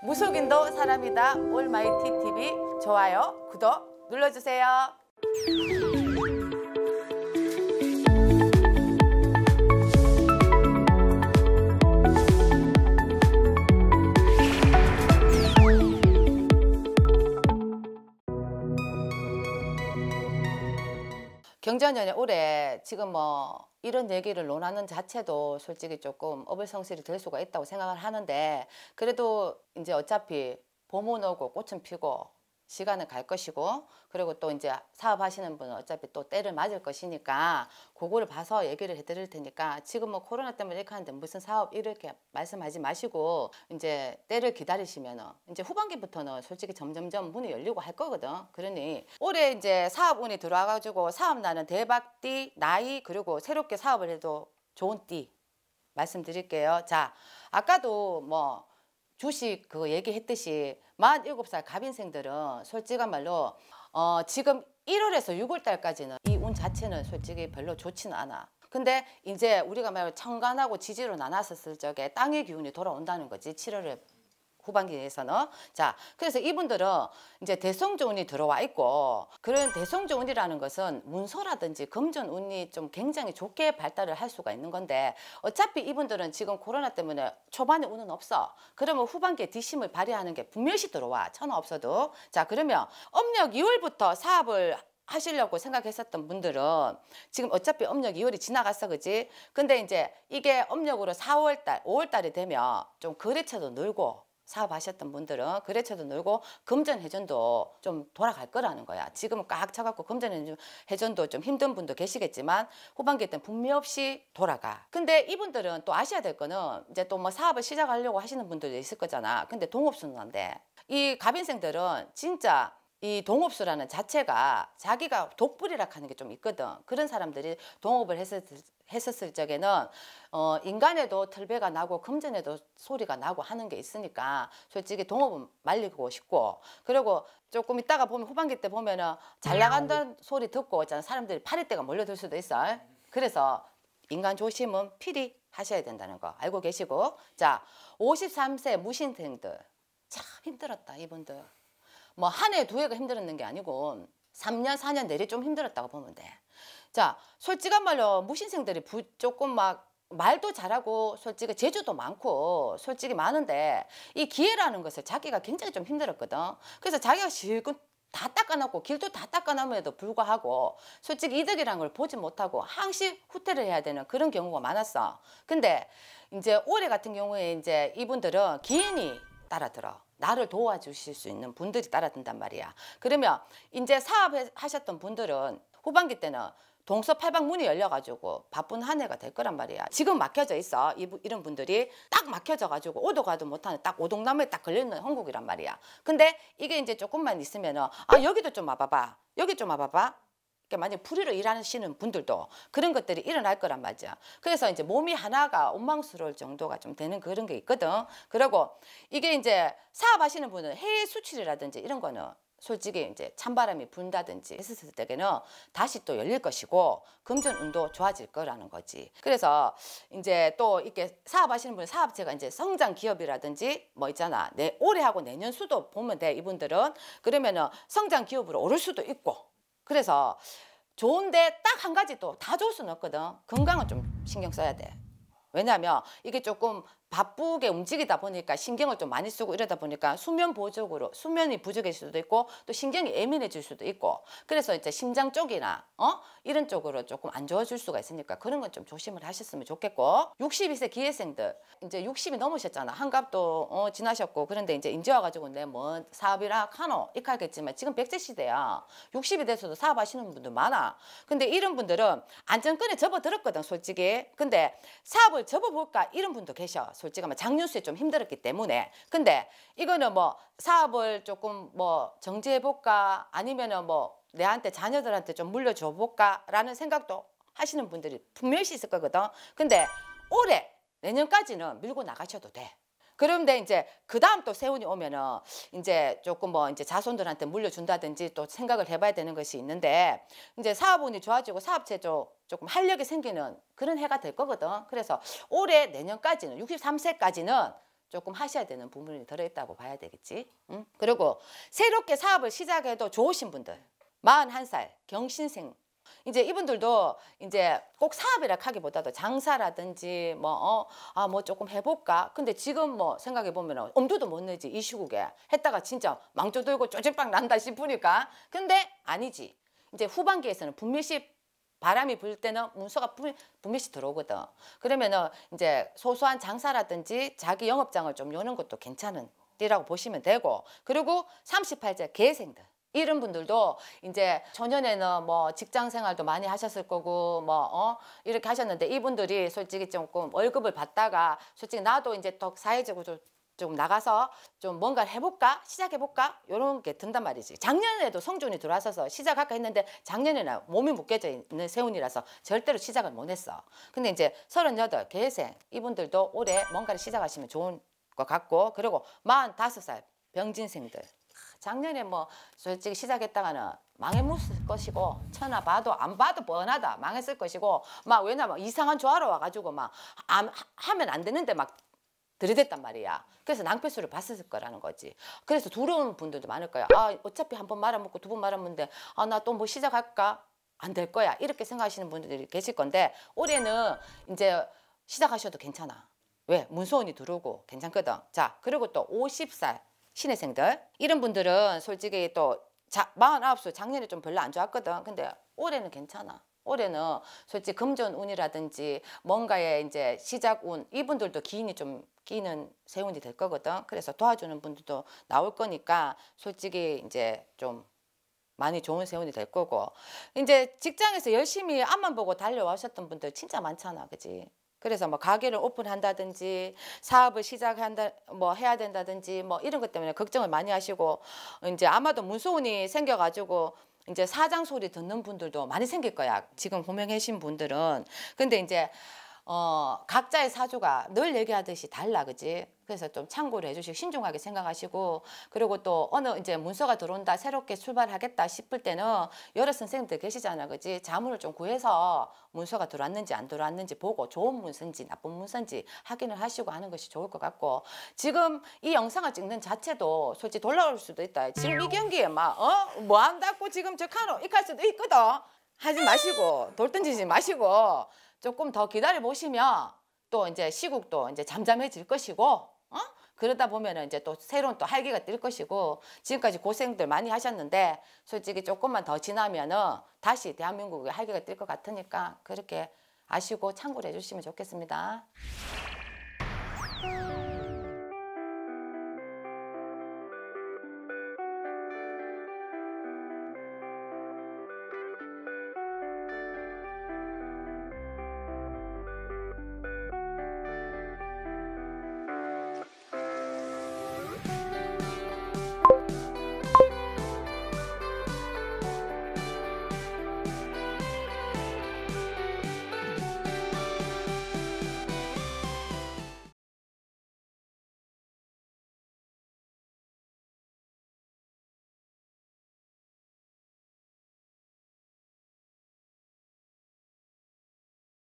무속인도 사람이다 올마이티 TV 좋아요, 구독 눌러주세요. 경자년에 올해 지금 뭐 이런 얘기를 논하는 자체도 솔직히 조금 어불성실이 될 수가 있다고 생각을 하는데 그래도 이제 어차피 봄은 오고 꽃은 피고 시간을 갈 것이고 그리고 또 이제 사업하시는 분은 어차피 또 때를 맞을 것이니까 그거를 봐서 얘기를 해드릴 테니까 지금 뭐 코로나 때문에 이렇게 하는데 무슨 사업 이렇게 말씀하지 마시고 이제 때를 기다리시면은 이제 후반기부터는 솔직히 점점점 문이 열리고 할 거거든 그러니 올해 이제 사업운이 들어와가지고 사업 나는 대박띠 나이 그리고 새롭게 사업을 해도 좋은 띠 말씀드릴게요 자 아까도 뭐 주식 그 얘기했듯이 만 일곱 살 갑인생들은 솔직한 말로 어 지금 일월에서육월달까지는 이 운 자체는 솔직히 별로 좋지는 않아. 근데 이제 우리가 말로면 천간하고 지지로 나눴었을 적에 땅의 기운이 돌아온다는 거지 칠월에 후반기에서는. 자, 그래서 이분들은 이제 대성조운이 들어와 있고 그런 대성조운이라는 것은 문서라든지 금전운이 좀 굉장히 좋게 발달을 할 수가 있는 건데 어차피 이분들은 지금 코로나 때문에 초반에 운은 없어. 그러면 후반기에 뒷심을 발휘하는 게 분명시 들어와. 천원 없어도. 자, 그러면 음력 2월부터 사업을 하시려고 생각했었던 분들은 지금 어차피 음력 2월이 지나갔어 그지 근데 이제 이게 음력으로 4월달 5월달이 되면 좀 거래처도 늘고 사업하셨던 분들은 그래쳐도 늘고 금전회전도 좀 돌아갈 거라는 거야. 지금은 꽉 차갖고 금전회전도 좀 힘든 분도 계시겠지만 후반기 때는 분미 없이 돌아가. 근데 이분들은 또 아셔야 될 거는 이제 또 뭐 사업을 시작하려고 하시는 분들도 있을 거잖아. 근데 동업수는 안 돼. 이 가빈생들은 진짜 이 동업수라는 자체가 자기가 독불이라 하는 게 좀 있거든. 그런 사람들이 동업을 했을 했었을 적에는 어, 인간에도 털배가 나고 금전에도 소리가 나고 하는 게 있으니까 솔직히 동업은 말리고 싶고 그리고 조금 이따가 보면 후반기 때 보면은 잘 음, 나간다는 소리 듣고 있잖아 사람들이 파리떼가 몰려들 수도 있어 그래서 인간 조심은 필히 하셔야 된다는 거 알고 계시고 자 53세 무신생들 참 힘들었다 이분들 뭐 한 해 두 해가 힘들었는 게 아니고 3년 4년 내리 좀 힘들었다고 보면 돼 자, 솔직한 말로 무신생들이 부, 조금 막 말도 잘하고 솔직히 재주도 많고 솔직히 많은데 이 기회라는 것을 자기가 굉장히 좀 힘들었거든. 그래서 자기가 실컷 다 닦아놨고 길도 다 닦아놓음에도 불구하고 솔직히 이득이란 걸 보지 못하고 항시 후퇴를 해야 되는 그런 경우가 많았어. 근데 이제 올해 같은 경우에 이제 이분들은 기인이 따라들어. 나를 도와주실 수 있는 분들이 따라든단 말이야. 그러면 이제 사업하셨던 분들은 후반기 때는 동서팔방 문이 열려가지고 바쁜 한 해가 될 거란 말이야. 지금 막혀져 있어. 이, 이런 분들이 딱 막혀져가지고 오도 가도 못하는 딱 오동나무에 딱 걸려있는 홍국이란 말이야. 근데 이게 이제 조금만 있으면은 아 여기도 좀 와봐봐. 여기 좀 와봐봐. 그러니까 만약 풀이로 일하시는 분들도 그런 것들이 일어날 거란 말이야. 그래서 이제 몸이 하나가 원망스러울 정도가 좀 되는 그런 게 있거든. 그리고 이게 이제 사업하시는 분은 해외 수출이라든지 이런 거는 솔직히 이제 찬바람이 분다든지 했을 때에는 다시 또 열릴 것이고 금전 운도 좋아질 거라는 거지. 그래서 이제 또 이렇게 사업하시는 분 사업체가 이제 성장 기업이라든지 뭐 있잖아. 내 올해하고 내년 수도 보면 돼. 이분들은 그러면은 성장 기업으로 오를 수도 있고. 그래서 좋은데 딱 한 가지 또 다 좋을 수는 없거든. 건강은 좀 신경 써야 돼. 왜냐하면 이게 조금 바쁘게 움직이다 보니까 신경을 좀 많이 쓰고 이러다 보니까 수면 보적으로 수면이 부족해질 수도 있고 또 신경이 예민해질 수도 있고 그래서 이제 심장 쪽이나 어 이런 쪽으로 조금 안 좋아질 수가 있으니까 그런 건 좀 조심을 하셨으면 좋겠고 62세 기회생들 이제 60이 넘으셨잖아 한갑도 어, 지나셨고 그런데 이제 인제 와가지고 내뭐 사업이라 카노 이카겠지만 지금 백제 시대야 60이 돼서도 사업하시는 분들 많아 근데 이런 분들은 안전끈에 접어들었거든 솔직히 근데 사업을 접어볼까 이런 분도 계셔 솔직히 말 작년수에 좀 힘들었기 때문에 근데 이거는 뭐 사업을 조금 뭐 정지해 볼까 아니면은 뭐 내한테 자녀들한테 좀 물려줘 볼까라는 생각도 하시는 분들이 분명히 있을 거거든. 근데 올해 내년까지는 밀고 나가셔도 돼. 그런데 이제 그 다음 또 세운이 오면은 이제 조금 뭐 이제 자손들한테 물려준다든지 또 생각을 해봐야 되는 것이 있는데 이제 사업운이 좋아지고 사업체 조 조금 활력이 생기는 그런 해가 될 거거든. 그래서 올해 내년까지는 63세까지는 조금 하셔야 되는 부분이 들어있다고 봐야 되겠지. 응? 그리고 새롭게 사업을 시작해도 좋으신 분들 41살 경신생 이제 이분들도 이제 꼭 사업이라 하기보다도 장사라든지 뭐아뭐 어, 아, 뭐 조금 해볼까 근데 지금 뭐 생각해 보면 엄두도 못 내지 이 시국에 했다가 진짜 망조 들고 쪼질빵 난다 싶으니까 근데 아니지 이제 후반기에서는 분밀시 바람이 불 때는 문서가 분명히 들어오거든. 그러면은 이제 소소한 장사라든지 자기 영업장을 좀 여는 것도 괜찮은 띠라고 보시면 되고 그리고 삼십팔자 계생들 이런 분들도 이제 전년에는 뭐 직장 생활도 많이 하셨을 거고 뭐 어? 이렇게 하셨는데 이분들이 솔직히 조금 월급을 받다가 솔직히 나도 이제 더 사회적으로 좀, 나가서 좀 뭔가를 해볼까 시작해볼까 이런 게 든단 말이지 작년에도 성준이 들어와서 시작할까 했는데 작년에는 몸이 묶여져 있는 세운이라서 절대로 시작을 못했어 근데 이제 서른여덟 개생 이분들도 올해 뭔가를 시작하시면 좋은 것 같고 그리고 마흔다섯 살 병진생들 작년에 뭐 솔직히 시작했다가는 망했을 것이고 천하 봐도 안 봐도 뻔하다 망했을 것이고 막 왜냐면 이상한 조화로 와가지고 막 안, 하면 안 되는데 막 들이댔단 말이야. 그래서 낭패수를 봤을 거라는 거지. 그래서 두려운 분들도 많을 거야. 아 어차피 한 번 말아먹고 두 번 말아먹는데 아나 또 뭐 시작할까? 안 될 거야. 이렇게 생각하시는 분들이 계실 건데 올해는 이제 시작하셔도 괜찮아. 왜? 문소원이 들어오고 괜찮거든. 자 그리고 또 오십 살 신혜생들 이런 분들은 솔직히 또 자, 49수 작년에 좀 별로 안 좋았거든. 근데 올해는 괜찮아. 올해는 솔직히 금전 운이라든지 뭔가의 이제 시작 운 이분들도 기인이 좀 끼는 세운이 될 거거든. 그래서 도와주는 분들도 나올 거니까 솔직히 이제 좀 많이 좋은 세운이 될 거고 이제 직장에서 열심히 앞만 보고 달려와셨던 분들 진짜 많잖아, 그지? 그래서 뭐 가게를 오픈한다든지 사업을 시작한다 뭐 해야 된다든지 뭐 이런 것 때문에 걱정을 많이 하시고 이제 아마도 문소운이 생겨가지고 이제 사장 소리 듣는 분들도 많이 생길 거야 지금 고명해신 분들은 근데 이제 어, 각자의 사주가 늘 얘기하듯이 달라 그지 그래서 좀 참고를 해주시고 신중하게 생각하시고 그리고 또 어느 이제 문서가 들어온다 새롭게 출발하겠다 싶을 때는 여러 선생님들 계시잖아 그지 자문을 좀 구해서 문서가 들어왔는지 안 들어왔는지 보고 좋은 문서인지 나쁜 문서인지 확인을 하시고 하는 것이 좋을 것 같고 지금 이 영상을 찍는 자체도 솔직히 돌아올 수도 있다 지금 이 경기에 막어뭐 한다고 지금 저 카노 이할 수도 있거든 하지 마시고 돌 던지지 마시고 조금 더 기다려 보시면 또 이제 시국도 이제 잠잠해질 것이고 어? 그러다 보면은 이제 또 새로운 또 활기가 뜰 것이고 지금까지 고생들 많이 하셨는데 솔직히 조금만 더 지나면은 다시 대한민국의 활기가 뜰 것 같으니까 그렇게 아시고 참고를 해주시면 좋겠습니다.